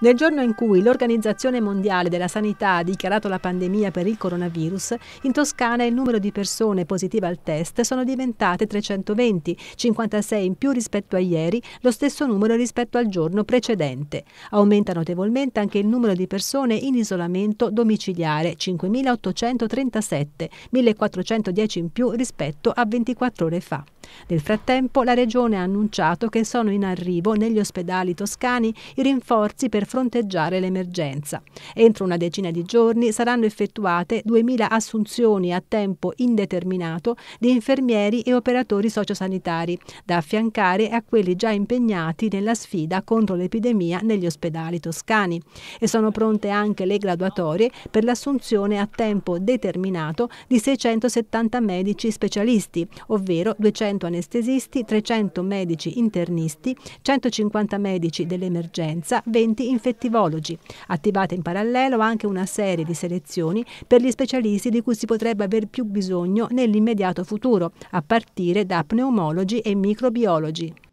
Nel giorno in cui l'Organizzazione Mondiale della Sanità ha dichiarato la pandemia per il coronavirus, in Toscana il numero di persone positive al test sono diventate 320, 56 in più rispetto a ieri, lo stesso numero rispetto al giorno precedente. Aumenta notevolmente anche il numero di persone in isolamento domiciliare, 5.837, 1.410 in più rispetto a 24 ore fa. Nel frattempo la Regione ha annunciato che sono in arrivo negli ospedali toscani i rinforzi per fronteggiare l'emergenza. Entro una decina di giorni saranno effettuate 2.000 assunzioni a tempo indeterminato di infermieri e operatori sociosanitari, da affiancare a quelli già impegnati nella sfida contro l'epidemia negli ospedali toscani. E sono pronte anche le graduatorie per l'assunzione a tempo determinato di 670 medici specialisti, ovvero 200 anestesisti, 300 medici internisti, 150 medici dell'emergenza, 20 infettivologi. Attivate in parallelo anche una serie di selezioni per gli specialisti di cui si potrebbe aver più bisogno nell'immediato futuro, a partire da pneumologi e microbiologi.